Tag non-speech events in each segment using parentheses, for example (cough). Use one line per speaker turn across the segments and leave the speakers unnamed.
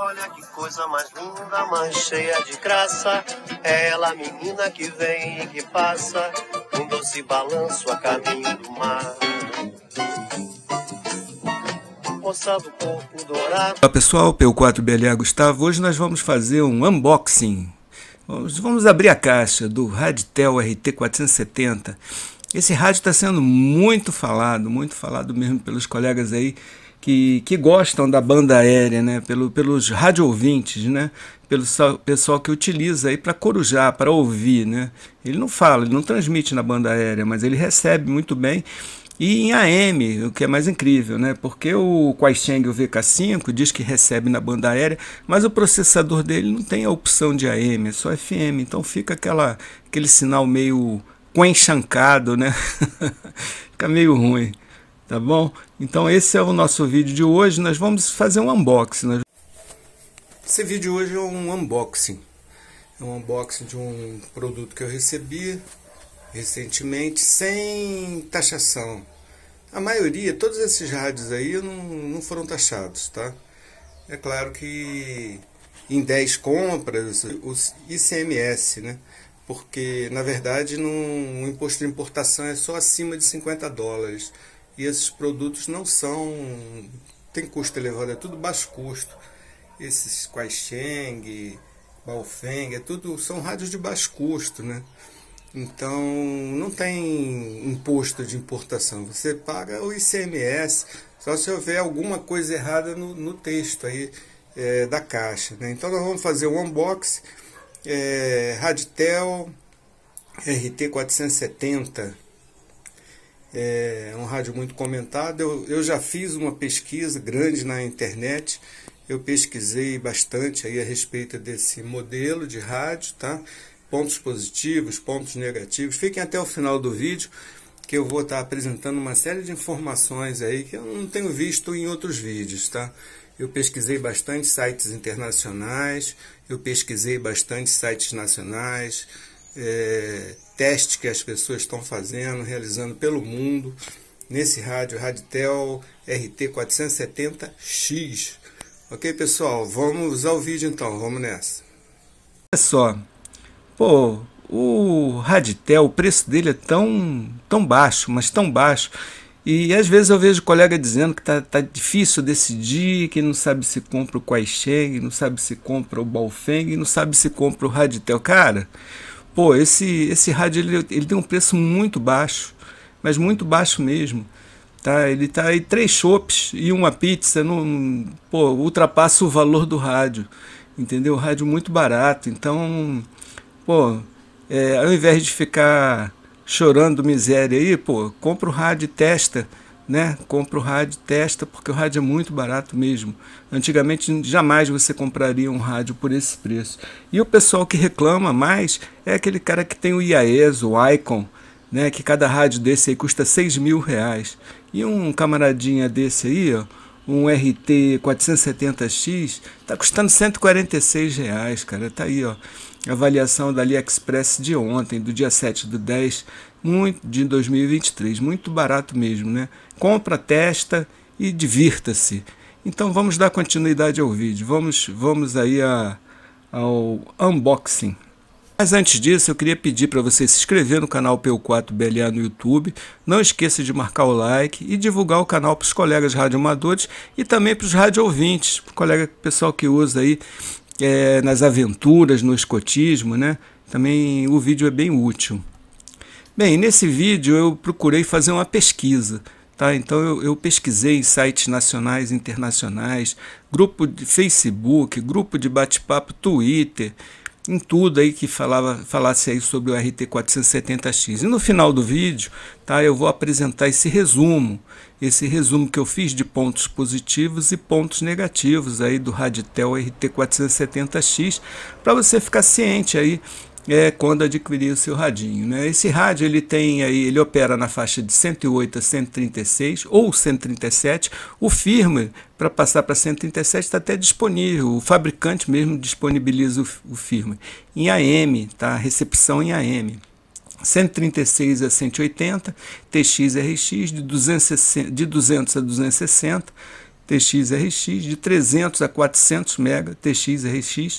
Olha que coisa mais linda, mais cheia de graça. É ela, menina que vem e que passa, um doce balanço a caminho do mar. Olá pessoal, p 4 bla Gustavo. Hoje nós vamos fazer um unboxing. Vamos, vamos abrir a caixa do Raditel RT470. Esse rádio está sendo muito falado, muito falado mesmo pelos colegas aí que, que gostam da banda aérea, né? Pelo, pelos rádio ouvintes, né? Pelo pessoal que utiliza aí para corujar, para ouvir, né? Ele não fala, ele não transmite na banda aérea, mas ele recebe muito bem e em AM, o que é mais incrível, né? Porque o Quaixeng VK5 diz que recebe na banda aérea, mas o processador dele não tem a opção de AM, é só FM, então fica aquela, aquele sinal meio coenchancado, né? (laughs) fica meio ruim tá bom? Então esse é o nosso vídeo de hoje, nós vamos fazer um unboxing. Esse vídeo hoje é um unboxing, é um unboxing de um produto que eu recebi recentemente sem taxação. A maioria, todos esses rádios aí não, não foram taxados, tá? É claro que em 10 compras, o ICMS, né? Porque, na verdade, não, o imposto de importação é só acima de 50 dólares. E esses produtos não são. tem custo elevado, é tudo baixo custo. Esses Quaixeng, Baofeng, é tudo, são rádios de baixo custo, né? Então não tem imposto de importação, você paga o ICMS, só se houver alguma coisa errada no, no texto aí é, da caixa. Né? Então nós vamos fazer um unboxing, é, Raditel RT470 é um rádio muito comentado. Eu, eu já fiz uma pesquisa grande na internet, eu pesquisei bastante aí a respeito desse modelo de rádio, tá? Pontos positivos, pontos negativos. Fiquem até o final do vídeo que eu vou estar apresentando uma série de informações aí que eu não tenho visto em outros vídeos, tá? Eu pesquisei bastante sites internacionais, eu pesquisei bastante sites nacionais, é, teste que as pessoas estão fazendo, realizando pelo mundo, nesse rádio Raditel RT470X. Ok, pessoal? Vamos ao vídeo então, vamos nessa. Olha só, pô, o Raditel, o preço dele é tão, tão baixo, mas tão baixo. E às vezes eu vejo colega dizendo que tá, tá difícil decidir, que não sabe se compra o Quaixeng, não sabe se compra o Balfeng, não sabe se compra o Raditel. Cara, pô, esse, esse rádio ele, ele tem um preço muito baixo, mas muito baixo mesmo. Tá, ele tá aí três chopes e uma pizza, não, pô, ultrapassa o valor do rádio, entendeu? O rádio muito barato, então, pô, é, ao invés de ficar chorando miséria aí, pô, compra o rádio e testa, né? Compra o rádio, testa, porque o rádio é muito barato mesmo. Antigamente jamais você compraria um rádio por esse preço. E o pessoal que reclama mais é aquele cara que tem o IAES, o Icon, né? Que cada rádio desse aí custa 6 mil reais. E um camaradinha desse aí, ó, um RT 470X, está custando 146 reais, cara. Tá aí, ó. Avaliação da AliExpress de ontem, do dia 7 do 10 muito, de 2023. Muito barato mesmo, né? compra, testa e divirta-se. Então vamos dar continuidade ao vídeo, vamos, vamos aí a, ao unboxing. Mas antes disso, eu queria pedir para você se inscrever no canal PU4BLA no YouTube, não esqueça de marcar o like e divulgar o canal para os colegas radioamadores e também para os radioouvintes, para o colega pessoal que usa aí é, nas aventuras, no escotismo, né? Também o vídeo é bem útil. Bem, nesse vídeo eu procurei fazer uma pesquisa Tá? Então eu, eu pesquisei sites nacionais internacionais, grupo de Facebook, grupo de bate-papo, Twitter, em tudo aí que falava, falasse aí sobre o RT470X. E no final do vídeo, tá, eu vou apresentar esse resumo, esse resumo que eu fiz de pontos positivos e pontos negativos aí do Raditel RT470X, para você ficar ciente aí é quando adquirir o seu radinho. Né? Esse rádio ele tem aí, ele opera na faixa de 108 a 136 ou 137. O firmware para passar para 137 está até disponível. O fabricante mesmo disponibiliza o, o firmware em AM, tá? Recepção em AM. 136 a 180, TX-RX de 200, de 200 a 260, TX-RX de 300 a 400 mega, TX-RX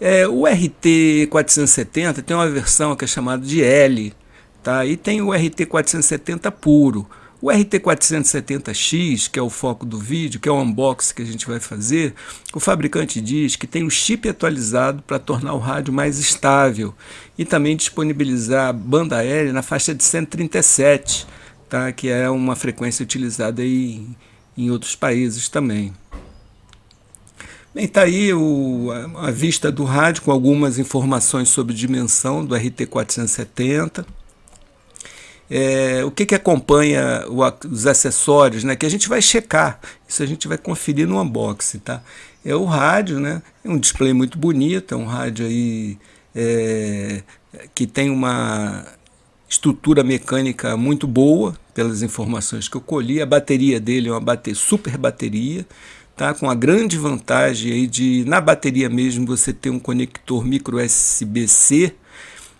É, o RT470 tem uma versão que é chamada de L, tá? e tem o RT470 puro. O RT470X, que é o foco do vídeo, que é o unboxing que a gente vai fazer, o fabricante diz que tem o chip atualizado para tornar o rádio mais estável e também disponibilizar banda L na faixa de 137, tá? que é uma frequência utilizada em, em outros países também. Bem, está aí o, a, a, vista do rádio com algumas informações sobre dimensão do RT470. É, o que, que acompanha o, os acessórios, né? Que a gente vai checar. Isso a gente vai conferir no unboxing, tá? É o rádio, né? É um display muito bonito, é um rádio aí é, que tem uma estrutura mecânica muito boa, pelas informações que eu colhi. A bateria dele é uma bate, super bateria, tá? com a grande vantagem aí de, na bateria mesmo, você ter um conector micro USB-C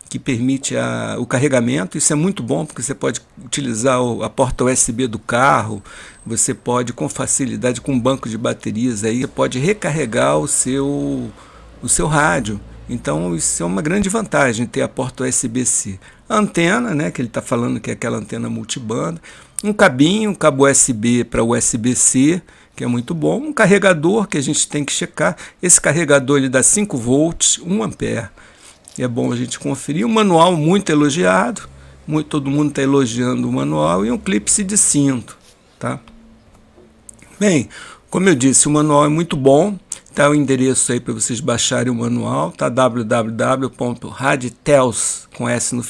que permite a, o carregamento. Isso é muito bom porque você pode utilizar a porta USB do carro, você pode, com facilidade, com um banco de baterias, aí, pode recarregar o seu, o seu rádio. Então isso é uma grande vantagem ter a porta USB-C. Antena, né, que ele está falando que é aquela antena multibanda, um cabinho, um cabo USB para USB-C, que é muito bom, um carregador que a gente tem que checar. Esse carregador ele dá 5 volts, 1 ampere. É bom a gente conferir. Um manual muito elogiado, muito, todo mundo está elogiando o manual, e um clipe de cinto. Tá? Bem, como eu disse, o manual é muito bom. Tá o endereço aí para vocês baixarem o manual, tá www.radtels com s no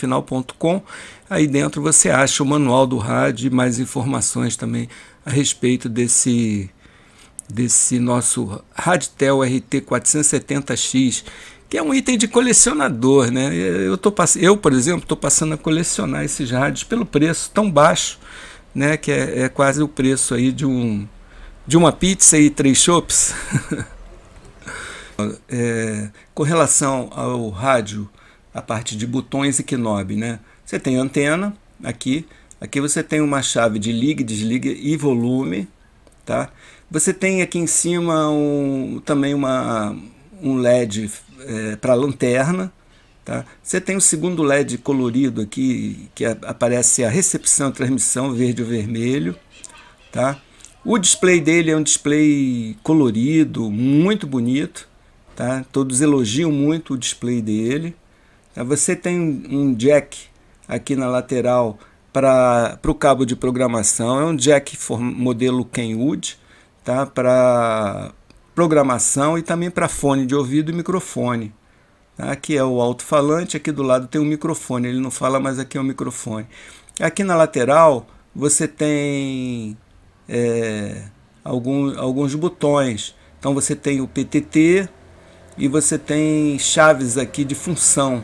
Aí dentro você acha o manual do rádio e mais informações também a respeito desse, desse nosso Raditel RT470X, que é um item de colecionador. Né? Eu, tô, eu, por exemplo, estou passando a colecionar esses rádios pelo preço tão baixo, né? que é, é quase o preço aí de, um, de uma pizza e três chopps. (laughs) é, com relação ao rádio, a parte de botões e knob, né? Você tem antena aqui, Aqui você tem uma chave de liga, desliga e volume, tá? Você tem aqui em cima um, também uma, um LED é, para lanterna, tá? Você tem o um segundo LED colorido aqui, que aparece a recepção, transmissão, verde ou vermelho, tá? O display dele é um display colorido, muito bonito, tá? Todos elogiam muito o display dele. Você tem um jack aqui na lateral para o cabo de programação, é um jack modelo Kenwood tá? para programação e também para fone de ouvido e microfone. Tá? Aqui é o alto-falante, aqui do lado tem um microfone, ele não fala, mas aqui é um microfone. Aqui na lateral você tem é, algum, alguns botões. Então você tem o PTT e você tem chaves aqui de função.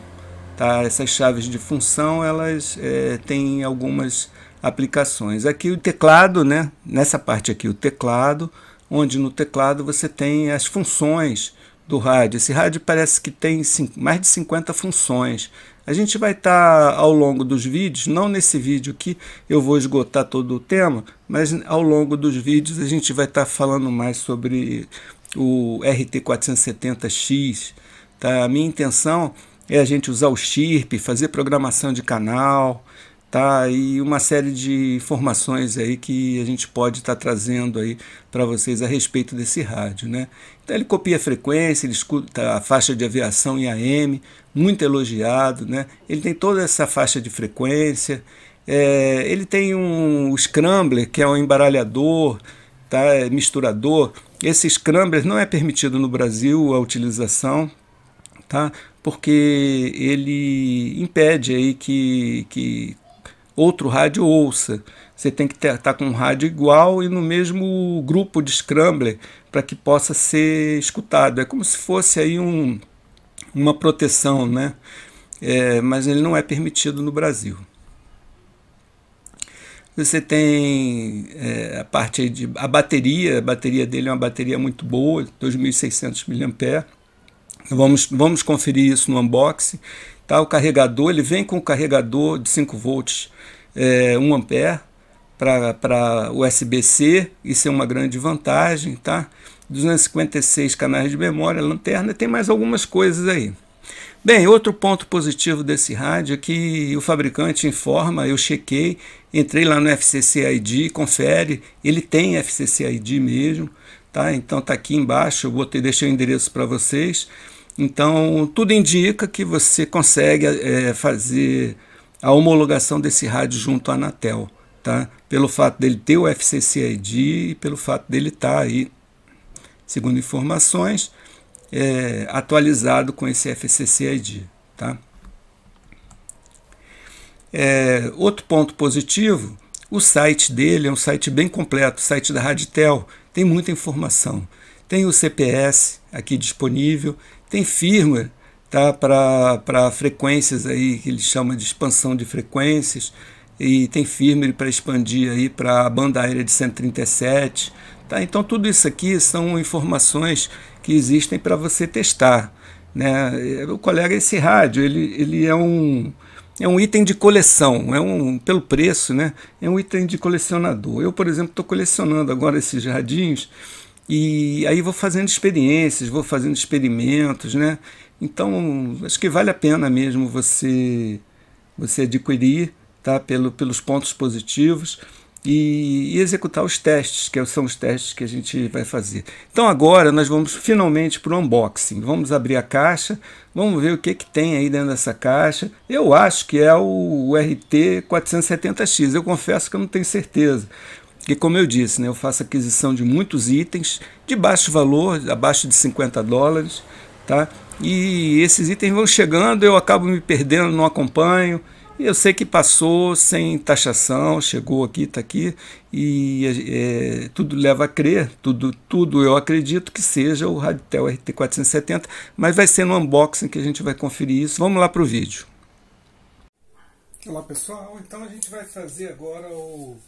Tá? Essas chaves de função elas é, têm algumas aplicações. Aqui o teclado, né? nessa parte aqui o teclado, onde no teclado você tem as funções do rádio. Esse rádio parece que tem mais de 50 funções. A gente vai estar tá, ao longo dos vídeos, não nesse vídeo que eu vou esgotar todo o tema, mas ao longo dos vídeos a gente vai estar tá falando mais sobre o RT470X. Tá? A minha intenção é a gente usar o chip, fazer programação de canal, tá? E uma série de informações aí que a gente pode estar tá trazendo aí para vocês a respeito desse rádio, né? Então ele copia a frequência, ele escuta a faixa de aviação em AM, muito elogiado, né? Ele tem toda essa faixa de frequência, é, ele tem um scrambler, que é um embaralhador, tá? É misturador. Esse scrambler não é permitido no Brasil a utilização, tá? porque ele impede aí que, que outro rádio ouça. Você tem que estar tá com um rádio igual e no mesmo grupo de scrambler para que possa ser escutado. É como se fosse aí um, uma proteção, né? É, mas ele não é permitido no Brasil. Você tem é, a parte de a bateria, a bateria dele é uma bateria muito boa, 2.600 mAh Vamos, vamos conferir isso no unboxing. Tá? O carregador, ele vem com o carregador de 5 volts, é, 1 ampere, para USB-C, isso é uma grande vantagem, tá? 256 canais de memória, lanterna, tem mais algumas coisas aí. Bem, outro ponto positivo desse rádio é que o fabricante informa, eu chequei, entrei lá no FCC ID, confere, ele tem FCC ID mesmo, tá? Então tá aqui embaixo, eu botei, deixei o endereço para vocês. Então, tudo indica que você consegue é, fazer a homologação desse rádio junto à Anatel, tá? pelo fato dele ter o FCC ID e pelo fato dele estar tá aí, segundo informações, é, atualizado com esse FCC ID. Tá? É, outro ponto positivo, o site dele é um site bem completo, o site da Raditel, tem muita informação. Tem o CPS aqui disponível, tem firmware tá, para frequências aí que ele chama de expansão de frequências e tem firmware para expandir aí para a banda aérea de 137. Tá? Então tudo isso aqui são informações que existem para você testar. Né? O colega, esse rádio, ele, ele é um é um item de coleção, é um pelo preço, né? É um item de colecionador. Eu, por exemplo, estou colecionando agora esses radinhos e aí vou fazendo experiências, vou fazendo experimentos, né? Então, acho que vale a pena mesmo você você adquirir, tá? Pelo, pelos pontos positivos e, e, executar os testes, que são os testes que a gente vai fazer. Então agora nós vamos finalmente para o unboxing. Vamos abrir a caixa, vamos ver o que, que tem aí dentro dessa caixa. Eu acho que é o RT 470X, eu confesso que eu não tenho certeza que como eu disse, né, eu faço aquisição de muitos itens de baixo valor, abaixo de 50 dólares, tá? E esses itens vão chegando, eu acabo me perdendo, não acompanho. E eu sei que passou sem taxação, chegou aqui, está aqui, e é, é, tudo leva a crer, tudo, tudo eu acredito que seja o Raditel RT470, mas vai ser no unboxing que a gente vai conferir isso. Vamos lá para o vídeo. Olá pessoal, então a gente vai fazer agora o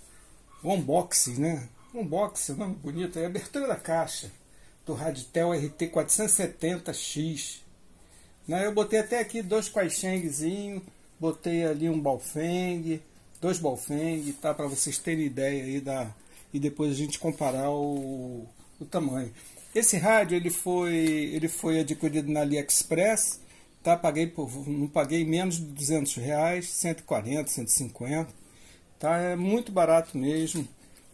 o unboxing, né? Unboxing, nome né? bonito, é abertura da caixa do Raditel RT470X. Né? Eu botei até aqui dois Quaixengzinho, botei ali um Balfeng, dois Balfeng, tá? Para vocês terem ideia aí da. E depois a gente comparar o, o tamanho. Esse rádio ele foi, ele foi adquirido na AliExpress, tá? Paguei por, não paguei menos de 200 reais, 140, 150 tá? É muito barato mesmo,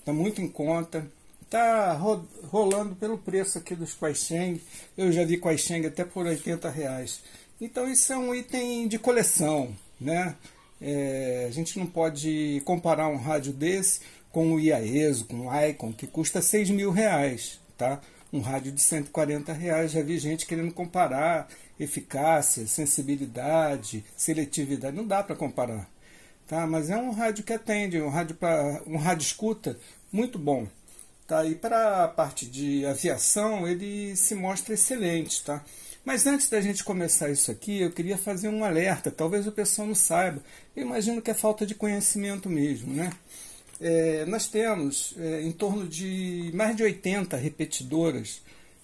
tá muito em conta. Tá ro rolando pelo preço aqui dos Quaixeng. Eu já vi Quaixeng até por 80 reais. Então isso é um item de coleção, né? É, a gente não pode comparar um rádio desse com o IAESO, com o Icon, que custa 6 mil reais, tá? Um rádio de 140 reais, já vi gente querendo comparar eficácia, sensibilidade, seletividade, não dá para comparar, Tá? Mas é um rádio que atende, um rádio, para, um rádio escuta muito bom. Tá? E para a parte de aviação, ele se mostra excelente. Tá? Mas antes da gente começar isso aqui, eu queria fazer um alerta. Talvez o pessoal não saiba. Eu imagino que é falta de conhecimento mesmo. Né? É, nós temos é, em torno de mais de 80 repetidoras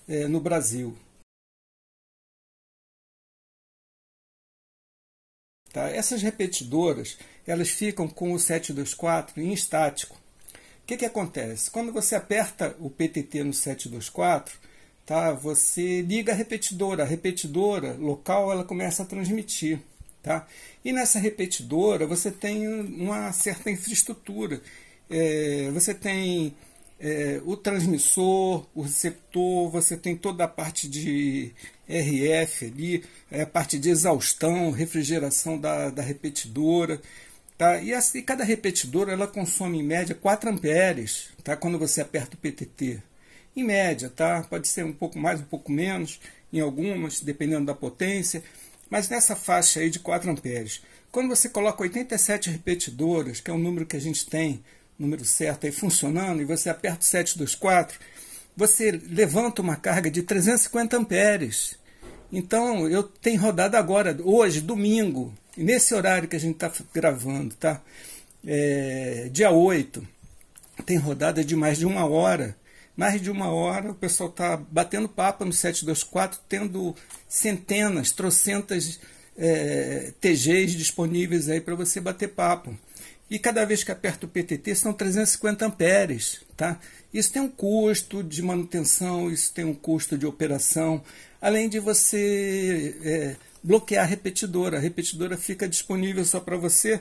é, no Brasil. Tá? Essas repetidoras elas ficam com o 724 em estático. O que, que acontece? Quando você aperta o PTT no 724, tá? você liga a repetidora. A repetidora local ela começa a transmitir. Tá? E nessa repetidora você tem uma certa infraestrutura. É, você tem é, o transmissor, o receptor, você tem toda a parte de RF ali, é, a parte de exaustão, refrigeração da, da repetidora. Tá? E, assim, cada repetidora ela consome em média 4 amperes tá? quando você aperta o PTT. Em média, tá? pode ser um pouco mais, um pouco menos, em algumas, dependendo da potência, mas nessa faixa aí de 4 amperes. Quando você coloca 87 repetidoras, que é o número que a gente tem número certo aí funcionando, e você aperta o 724, você levanta uma carga de 350 amperes. Então, eu tenho rodado agora, hoje, domingo, nesse horário que a gente está gravando, tá? É, dia 8, tem rodada de mais de uma hora. Mais de uma hora o pessoal está batendo papo no 724, tendo centenas, trocentas é, TGs disponíveis aí para você bater papo. E cada vez que aperta o PTT são 350 amperes, tá? Isso tem um custo de manutenção, isso tem um custo de operação, além de você é, bloquear a repetidora. A repetidora fica disponível só para você,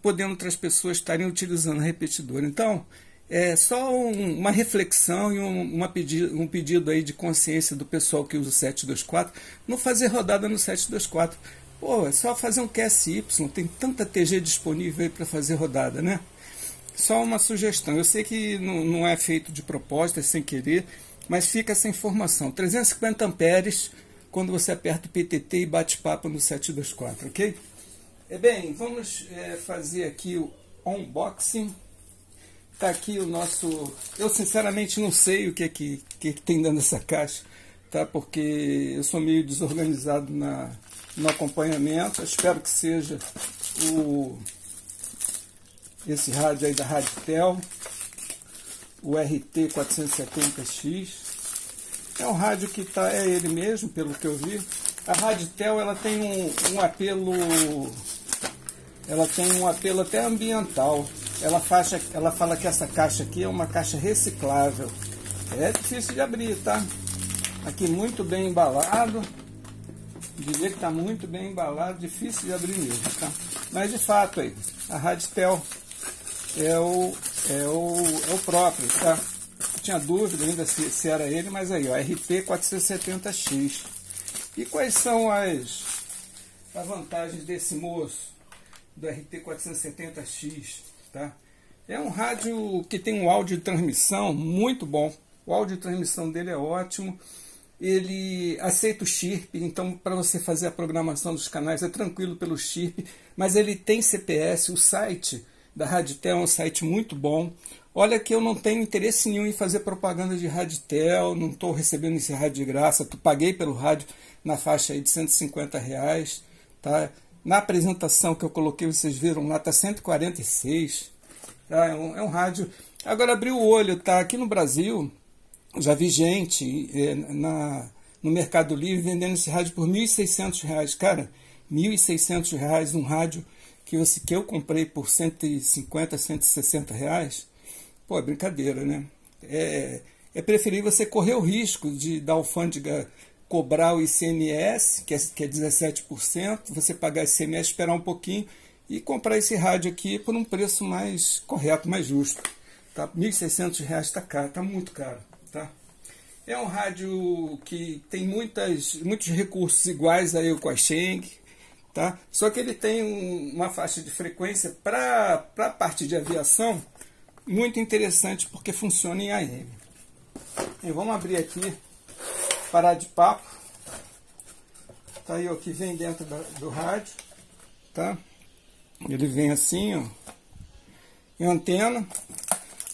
podendo outras pessoas estarem utilizando a repetidora. Então, é só um, uma reflexão e um, uma pedi um pedido aí de consciência do pessoal que usa o 724, não fazer rodada no 724 Pô, é só fazer um QSY, tem tanta TG disponível aí para fazer rodada, né? Só uma sugestão, eu sei que não, não é feito de propósito, é sem querer, mas fica essa informação. 350 amperes quando você aperta o PTT e bate papo no 724, ok? É bem, vamos é, fazer aqui o unboxing. Tá aqui o nosso... Eu sinceramente não sei o que é que, que, que tem dentro dessa caixa, tá? Porque eu sou meio desorganizado na no acompanhamento. espero que seja o esse rádio aí da Raditel, o RT470X. É um rádio que tá, é ele mesmo, pelo que eu vi. A Raditel ela tem um, um apelo ela tem um apelo até ambiental. Ela, faixa, ela fala que essa caixa aqui é uma caixa reciclável. É difícil de abrir, tá? Aqui muito bem embalado diria que está muito bem embalado, difícil de abrir mesmo. Tá? Mas de fato aí, a Radistel é o, é o, é o próprio, tá? Eu tinha dúvida ainda se, se era ele, mas aí, ó, RP470X. E quais são as, as vantagens desse moço, do RT470X, tá? É um rádio que tem um áudio de transmissão muito bom. O áudio de transmissão dele é ótimo ele aceita o chirp, então para você fazer a programação dos canais é tranquilo pelo chirp, mas ele tem CPS, o site da Raditel é um site muito bom. Olha que eu não tenho interesse nenhum em fazer propaganda de Raditel, não estou recebendo esse rádio de graça, tu paguei pelo rádio na faixa aí de 150 reais, tá? Na apresentação que eu coloquei, vocês viram lá, está 146, tá? É um, é um rádio... Agora, abriu o olho, tá? Aqui no Brasil, já vi gente é, na, no Mercado Livre vendendo esse rádio por R$ 1.600. Cara, R$ 1.600 um rádio que, você, que eu comprei por 150, 160 reais, pô, é brincadeira, né? É, é preferível você correr o risco de da alfândega cobrar o ICMS, que é, que é 17%, você pagar ICMS, esperar um pouquinho e comprar esse rádio aqui por um preço mais correto, mais justo. Tá? R$ 1.600 está caro, está muito caro tá? É um rádio que tem muitas, muitos recursos iguais aí ao Quasheng, tá? Só que ele tem um, uma faixa de frequência para a parte de aviação muito interessante porque funciona em AM. E vamos abrir aqui, parar de papo. Tá aí o que vem dentro da, do rádio, tá? Ele vem assim, ó, em antena,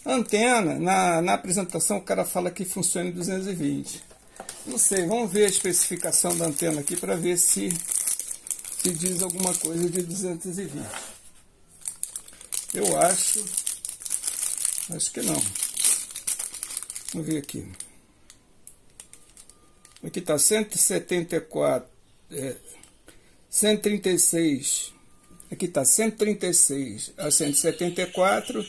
antena, na, na apresentação, o cara fala que funciona em 220. Não sei, vamos ver a especificação da antena aqui para ver se, se diz alguma coisa de 220. Eu acho, acho que não. Vamos ver aqui. Aqui está 174, é, 136, aqui está 136 a 174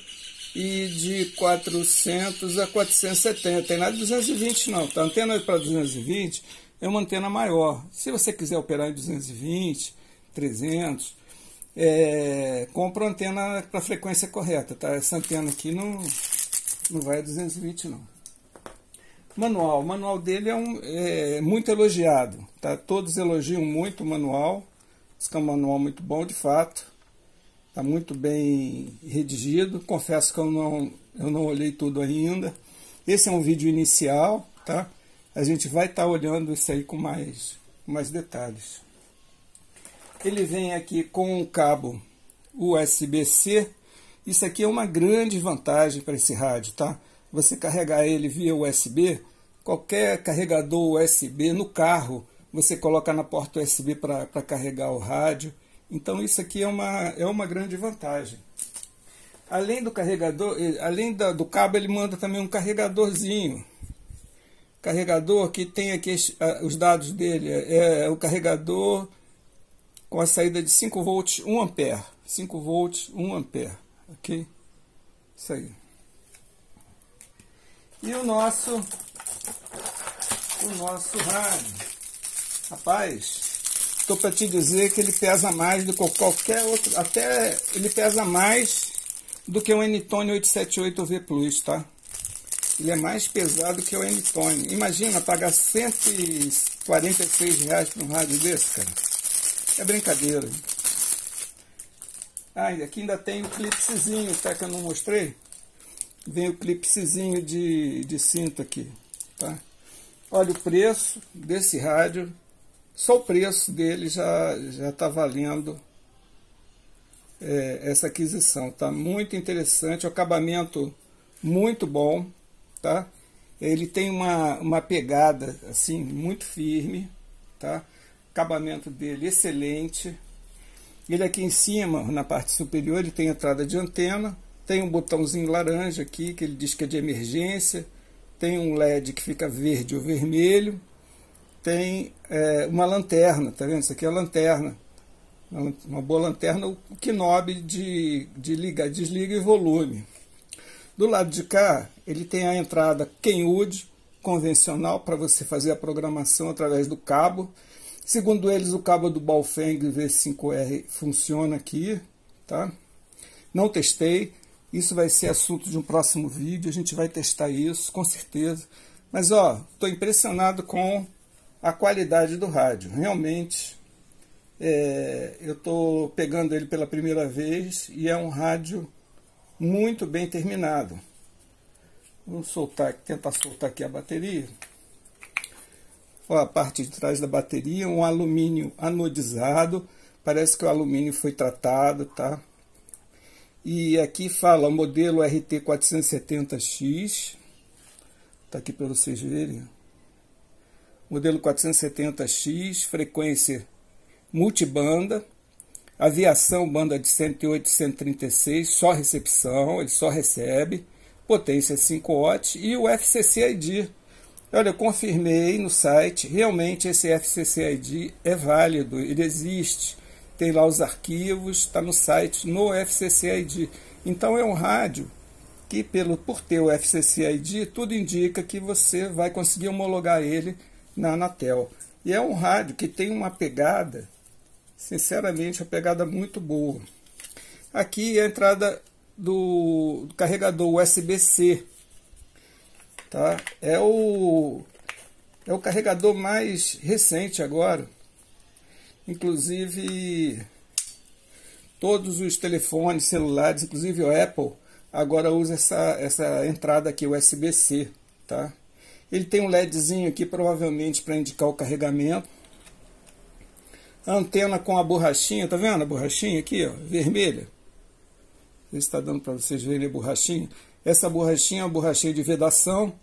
e de 400 a 470. tem não é 220 não, A antena para 220 é uma antena maior. Se você quiser operar em 220, 300, é, compra uma antena para a frequência correta, tá? Essa antena aqui não, não vai a 220 não. Manual, o manual dele é, um, é muito elogiado, tá? Todos elogiam muito o manual, diz que é um manual muito bom de fato está muito bem redigido. Confesso que eu não, eu não olhei tudo ainda. Esse é um vídeo inicial, tá? A gente vai estar tá olhando isso aí com mais, mais detalhes. Ele vem aqui com um cabo USB-C. Isso aqui é uma grande vantagem para esse rádio, tá? Você carregar ele via USB, qualquer carregador USB no carro, você coloca na porta USB para carregar o rádio então isso aqui é uma, é uma grande vantagem. Além do carregador, eh, além da, do cabo, ele manda também um carregadorzinho. Carregador que tem aqui os dados dele. É, é, é o carregador com a saída de 5 volts 1 ampere. 5 volts 1 ampere. Ok? Isso aí. E o nosso o nosso rádio. Rapaz, estou para te dizer que ele pesa mais do que qualquer outro, até ele pesa mais do que o N-Tone 878V Plus, tá? Ele é mais pesado que o N-Tone. Imagina pagar 146 reais por um rádio desse, cara. É brincadeira. Ah, e aqui ainda tem o clipsezinho, tá? Que eu não mostrei. Vem o clipsezinho de, de cinta aqui, tá? Olha o preço desse rádio só o preço dele já está valendo é, essa aquisição. Está muito interessante, o acabamento muito bom. Tá? Ele tem uma, uma pegada assim muito firme. Tá? Acabamento dele excelente. Ele aqui em cima, na parte superior, ele tem entrada de antena, tem um botãozinho laranja aqui que ele diz que é de emergência, tem um LED que fica verde ou vermelho, tem é, uma lanterna, tá vendo? Isso aqui é a lanterna. Uma boa lanterna, o knob de, de liga, desliga e volume. Do lado de cá, ele tem a entrada Kenwood, convencional, para você fazer a programação através do cabo. Segundo eles, o cabo do Balfeng V5R funciona aqui, tá? Não testei, isso vai ser assunto de um próximo vídeo, a gente vai testar isso, com certeza. Mas, ó, estou impressionado com a qualidade do rádio. Realmente, é, eu estou pegando ele pela primeira vez e é um rádio muito bem terminado. Vamos soltar, tentar soltar aqui a bateria. Ó, a parte de trás da bateria, um alumínio anodizado. Parece que o alumínio foi tratado, tá? E aqui fala modelo RT470X. Tá aqui para vocês verem modelo 470X, frequência multibanda, aviação banda de 108 136, só recepção, ele só recebe, potência 5 watts e o FCC ID. Olha, eu confirmei no site, realmente esse FCC ID é válido, ele existe. Tem lá os arquivos, está no site, no FCC ID. Então é um rádio que, pelo, por ter o FCC ID, tudo indica que você vai conseguir homologar ele na Anatel. E é um rádio que tem uma pegada, sinceramente, uma pegada muito boa. Aqui é a entrada do, do carregador USB-C. Tá? É, o, é o carregador mais recente agora. Inclusive, todos os telefones, celulares, inclusive o Apple, agora usa essa, essa entrada aqui, USB-C. Tá? Ele tem um LEDzinho aqui, provavelmente para indicar o carregamento. antena com a borrachinha, tá vendo a borrachinha aqui, ó, vermelha? Não sei se está dando para vocês verem a borrachinha. Essa borrachinha é uma borrachinha de vedação,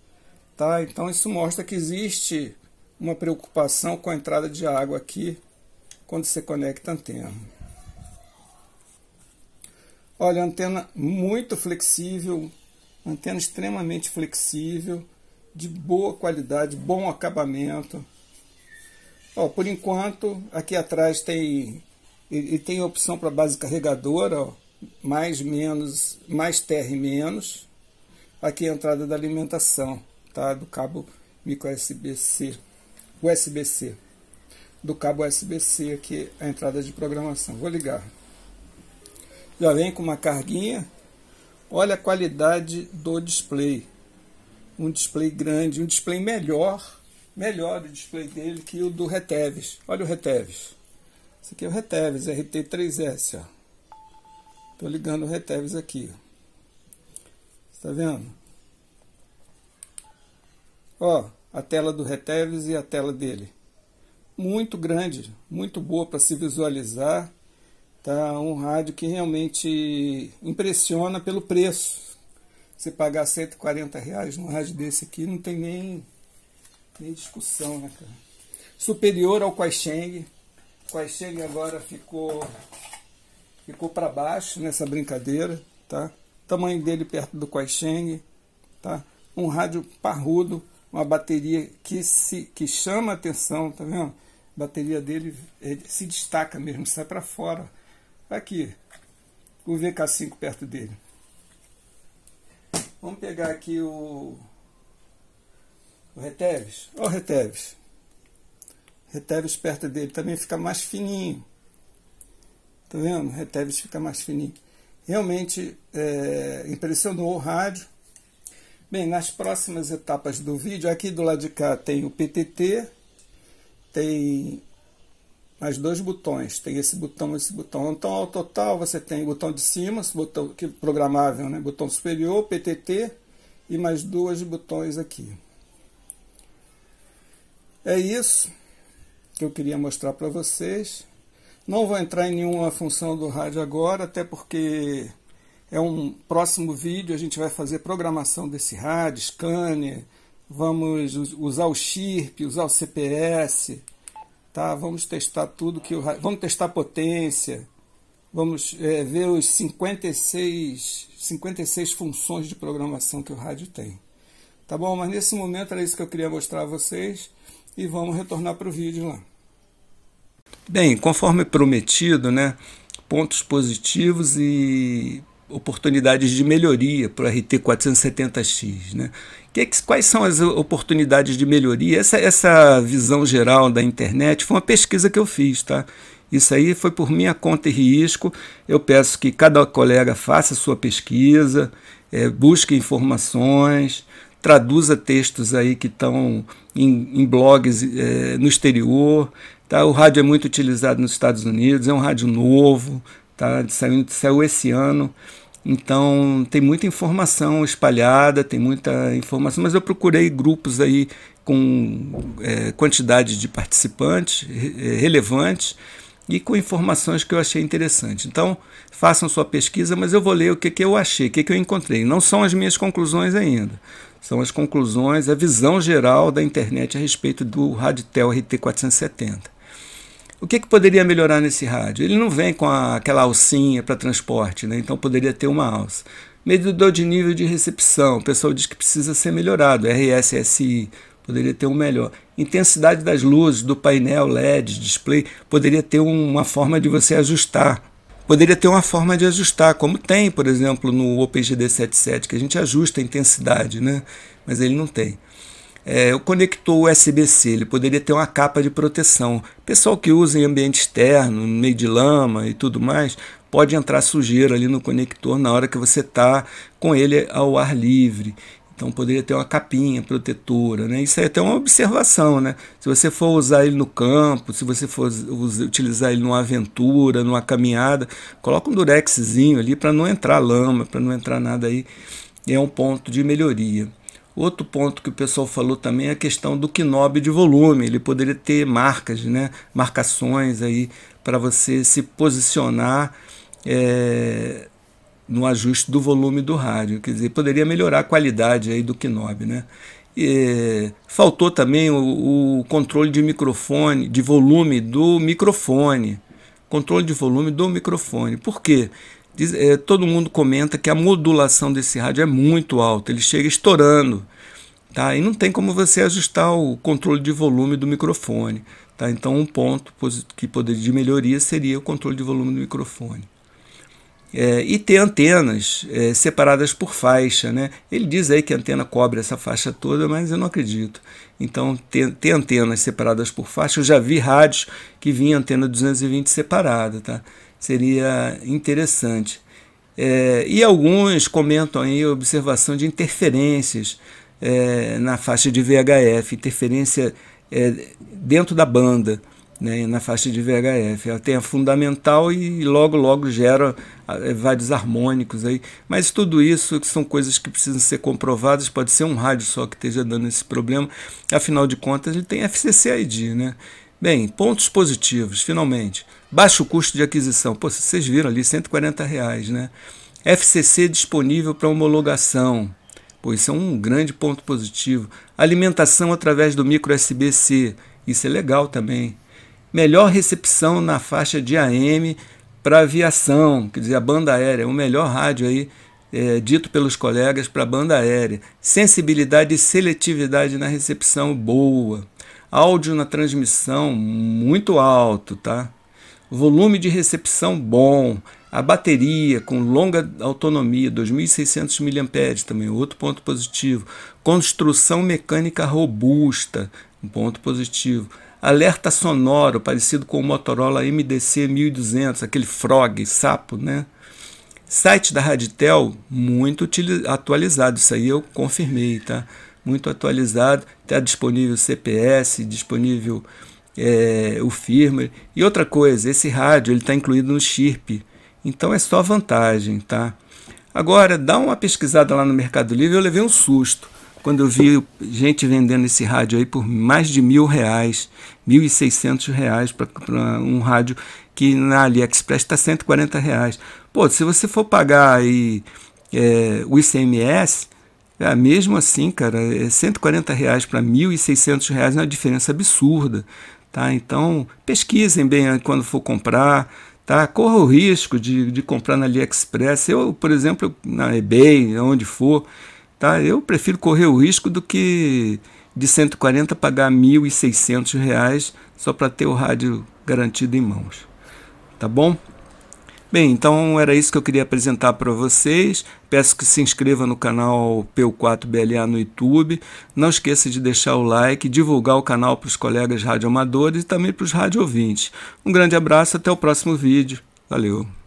tá? Então isso mostra que existe uma preocupação com a entrada de água aqui quando você conecta a antena. Olha, antena muito flexível, antena extremamente flexível de boa qualidade, bom acabamento. Ó, por enquanto, aqui atrás tem e tem opção para base carregadora, ó, mais menos, mais terra e menos. Aqui é a entrada da alimentação, tá? Do cabo micro USB-C, USB-C, do cabo USB-C aqui é a entrada de programação. Vou ligar. Já vem com uma carguinha. Olha a qualidade do display um display grande, um display melhor, melhor o display dele que o do Reteves. Olha o Reteves. Esse aqui é o Reteves RT3S, ó. Tô ligando o Reteves aqui. Está vendo? Ó, a tela do Reteves e a tela dele. Muito grande, muito boa para se visualizar. Tá um rádio que realmente impressiona pelo preço. Você pagar 140 reais num rádio desse aqui não tem nem, nem discussão, né, cara? Superior ao Quaixeng. Quaixeng agora ficou, ficou para baixo nessa brincadeira, tá? Tamanho dele perto do Quaixeng, tá? Um rádio parrudo, uma bateria que, se, que chama atenção, tá vendo? A bateria dele se destaca mesmo, sai para fora. Aqui, o VK5 perto dele. Vamos pegar aqui o, o Reteves. Olha o Reteves. Reteves perto dele também fica mais fininho. Tá vendo? Reteves fica mais fininho. Realmente é, impressionou o rádio. Bem, nas próximas etapas do vídeo, aqui do lado de cá tem o PTT, tem mais dois botões, tem esse botão esse botão. Então, ao total, você tem o botão de cima, botão que é programável, né? botão superior, PTT, e mais dois botões aqui. É isso que eu queria mostrar para vocês. Não vou entrar em nenhuma função do rádio agora, até porque é um próximo vídeo, a gente vai fazer programação desse rádio, scanner, vamos usar o chirp usar o CPS, tá? Vamos testar tudo que o vamos testar potência, vamos é, ver os 56 56 funções de programação que o rádio tem. Tá bom? Mas nesse momento era isso que eu queria mostrar a vocês e vamos retornar para o vídeo lá. Bem, conforme prometido, né? Pontos positivos e oportunidades de melhoria para o RT 470X. Né? É que, quais são as oportunidades de melhoria? Essa, essa visão geral da internet foi uma pesquisa que eu fiz, tá? Isso aí foi por minha conta e risco. Eu peço que cada colega faça sua pesquisa, é, busque informações, traduza textos aí que estão em, em, blogs é, no exterior. Tá? O rádio é muito utilizado nos Estados Unidos, é um rádio novo, tá? Saiu, saiu esse ano. Então tem muita informação espalhada, tem muita informação, mas eu procurei grupos aí com é, quantidade de participantes re é, e com informações que eu achei interessante. Então, façam sua pesquisa, mas eu vou ler o que, que eu achei, o que, que eu encontrei. Não são as minhas conclusões ainda, são as conclusões, a visão geral da internet a respeito do Radtel RT470 o que, que poderia melhorar nesse rádio? Ele não vem com a, aquela alcinha para transporte, né? então poderia ter uma alça. Medidor de nível de recepção, o pessoal diz que precisa ser melhorado, RSSI, poderia ter um melhor. Intensidade das luzes, do painel LED, display, poderia ter uma forma de você ajustar. Poderia ter uma forma de ajustar, como tem, por exemplo, no OpenGD77, que a gente ajusta a intensidade, né? mas ele não tem é, o conector USB-C, ele poderia ter uma capa de proteção. Pessoal que usa em ambiente externo, no meio de lama e tudo mais, pode entrar sujeira ali no conector na hora que você está com ele ao ar livre. Então poderia ter uma capinha protetora, né? Isso é até uma observação, né? Se você for usar ele no campo, se você for utilizar ele numa aventura, numa caminhada, coloca um durexzinho ali para não entrar lama, para não entrar nada aí. É um ponto de melhoria. Outro ponto que o pessoal falou também é a questão do knob de volume. Ele poderia ter marcas, né? marcações aí para você se posicionar é, no ajuste do volume do rádio. Quer dizer, poderia melhorar a qualidade aí do knob. Né? faltou também o, o controle de microfone, de volume do microfone controle de volume do microfone. Por quê? Diz, é, todo mundo comenta que a modulação desse rádio é muito alta, ele chega estourando. Tá? E não tem como você ajustar o controle de volume do microfone. Tá? Então, um ponto que poderia de melhoria seria o controle de volume do microfone. É, e ter antenas é, separadas por faixa. Né? Ele diz aí que a antena cobre essa faixa toda, mas eu não acredito. Então, ter, ter antenas separadas por faixa, eu já vi rádios que vinha antena 220 separada. Tá? seria interessante. É, e alguns comentam aí a observação de interferências é, na faixa de VHF, interferência é, dentro da banda, né, na faixa de VHF. Ela tem a fundamental e logo, logo gera é, vários harmônicos aí. Mas tudo isso que são coisas que precisam ser comprovadas, pode ser um rádio só que esteja dando esse problema. Afinal de contas, ele tem FCC ID, né? Bem, pontos positivos, finalmente. Baixo custo de aquisição. Pô, vocês viram ali, 140 reais, né? FCC disponível para homologação. Pô, isso é um grande ponto positivo. Alimentação através do micro USB-C. Isso é legal também. Melhor recepção na faixa de AM para aviação, quer dizer, a banda aérea, o melhor rádio aí é, dito pelos colegas para a banda aérea. Sensibilidade e seletividade na recepção boa. Áudio na transmissão muito alto, tá? volume de recepção bom, a bateria com longa autonomia, 2.600 mAh também, outro ponto positivo. Construção mecânica robusta, um ponto positivo. Alerta sonoro, parecido com o Motorola MDC 1200, aquele frog, sapo, né? Site da Raditel, muito atualizado, isso aí eu confirmei, tá? Muito atualizado, está disponível CPS, disponível é, o firmware. E outra coisa, esse rádio ele está incluído no chip, então é só vantagem, tá? Agora, dá uma pesquisada lá no Mercado Livre, eu levei um susto quando eu vi gente vendendo esse rádio aí por mais de mil reais, mil e seiscentos reais para um rádio que na AliExpress está 140 reais. Pô, se você for pagar aí é, o ICMS, é, mesmo assim, cara, é 140 reais para 1.600 reais é uma diferença absurda. Tá? Então, pesquisem bem quando for comprar. Tá? Corra o risco de, de comprar na AliExpress. Eu, por exemplo, na eBay, onde for, tá? eu prefiro correr o risco do que de 140 pagar R$ 1.600 só para ter o rádio garantido em mãos. Tá bom? Bem, então era isso que eu queria apresentar para vocês. Peço que se inscreva no canal PU4BLA no YouTube. Não esqueça de deixar o like, divulgar o canal para os colegas radioamadores e também para os radiovintes. Um grande abraço, até o próximo vídeo. Valeu!